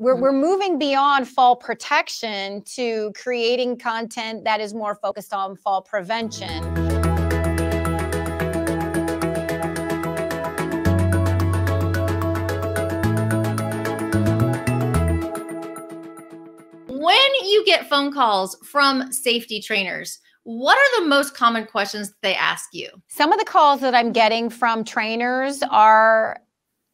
We're, mm-hmm. we're moving beyond fall protection to creating content that is more focused on fall prevention. When you get phone calls from safety trainers, what are the most common questions they ask you? Some of the calls that I'm getting from trainers are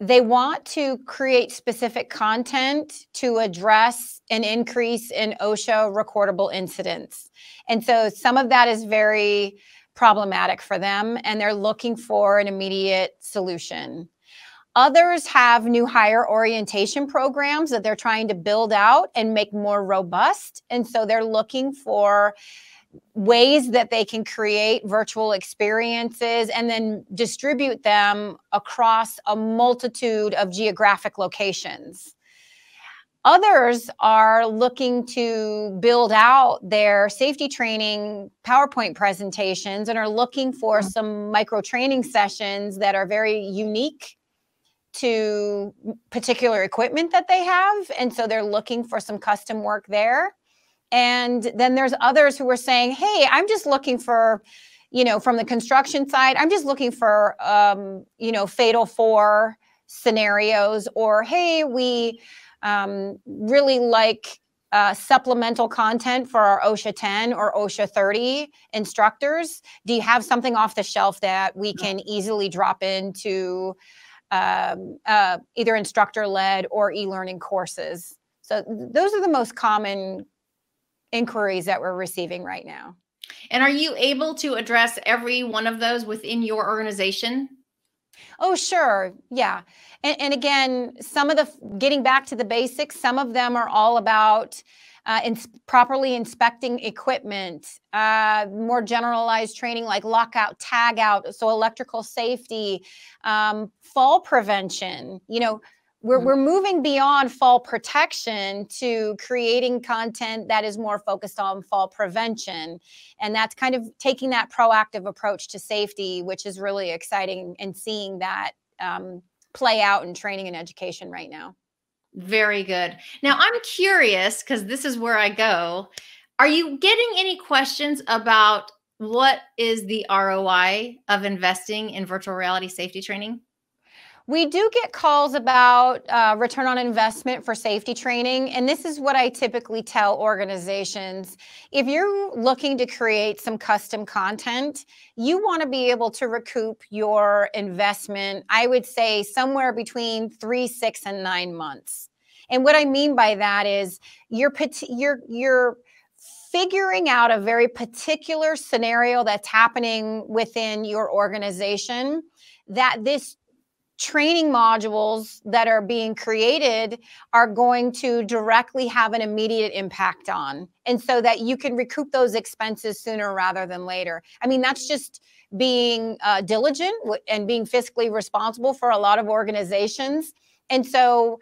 they want to create specific content to address an increase in OSHA recordable incidents. And so some of that is very problematic for them, and they're looking for an immediate solution. Others have new hire orientation programs that they're trying to build out and make more robust. And so they're looking for ways that they can create virtual experiences and then distribute them across a multitude of geographic locations. Others are looking to build out their safety training PowerPoint presentations and are looking for mm-hmm. some micro training sessions that are very unique to particular equipment that they have. And so they're looking for some custom work there. And then there's others who are saying, hey, I'm just looking for, you know, from the construction side, I'm just looking for, um, you know, fatal four scenarios, or hey, we um, really like uh, supplemental content for our OSHA 10 or OSHA 30 instructors? Do you have something off the shelf that we can easily drop into um, uh, either instructor led or e learning courses? So, those are the most common inquiries that we're receiving right now. And are you able to address every one of those within your organization? Oh, sure. Yeah. And, and again, some of the getting back to the basics, some of them are all about uh, ins- properly inspecting equipment, uh, more generalized training like lockout, tagout, so electrical safety, um, fall prevention, you know, we're, mm-hmm. we're moving beyond fall protection to creating content that is more focused on fall prevention. And that's kind of taking that proactive approach to safety, which is really exciting and seeing that um, play out in training and education right now. Very good. Now, I'm curious because this is where I go. Are you getting any questions about what is the ROI of investing in virtual reality safety training? We do get calls about uh, return on investment for safety training, and this is what I typically tell organizations. If you're looking to create some custom content, you want to be able to recoup your investment, I would say somewhere between three, six, and nine months. And what I mean by that is you're, you're, you're figuring out a very particular scenario that's happening within your organization that this training modules that are being created are going to directly have an immediate impact on and so that you can recoup those expenses sooner rather than later i mean that's just being uh, diligent and being fiscally responsible for a lot of organizations and so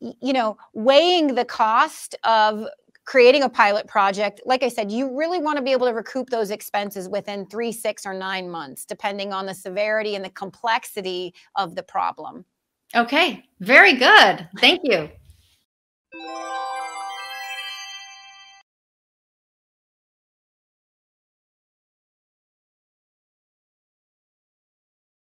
you know weighing the cost of creating a pilot project, like I said, you really want to be able to recoup those expenses within three, six, or nine months, depending on the severity and the complexity of the problem. Okay, very good. Thank you.